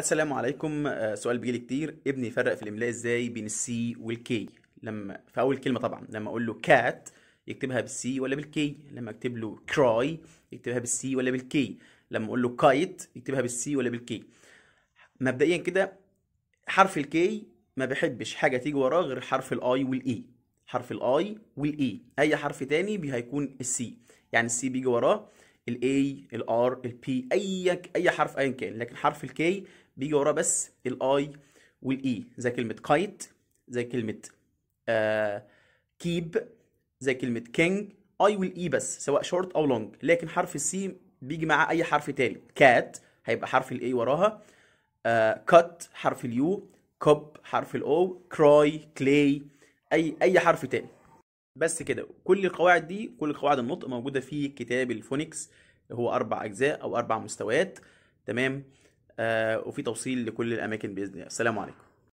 السلام عليكم آه، سؤال لي كتير ابني يفرق في الاملاء ازاي بين السي والكي لما في اول كلمه طبعا لما اقول له كات يكتبها بالسي ولا بالكي لما اكتب له كراي يكتبها بالسي ولا بالكي لما اقول له كايت يكتبها بالسي ولا بالكي مبدئيا كده حرف الكي ما بحبش حاجه تيجي وراه غير حرف الاي والاي e. حرف الاي والاي e. اي حرف تاني هيكون السي يعني السي بيجي وراه الاي الار البي اي اي حرف ايا كان لكن حرف الكي بيجي وراه بس الاي والاي e. زي كلمه كايت زي كلمه آه كيب زي كلمه كينج اي والاي e بس سواء شورت او لونج لكن حرف السي بيجي معاه اي حرف تاني كات هيبقى حرف الاي وراها كات آه، uh, حرف اليو كوب حرف الاو كراي كلاي اي اي حرف تاني بس كده كل القواعد دي كل قواعد النطق موجوده في كتاب الفونكس هو اربع اجزاء او اربع مستويات تمام آه وفي توصيل لكل الاماكن باذن الله السلام عليكم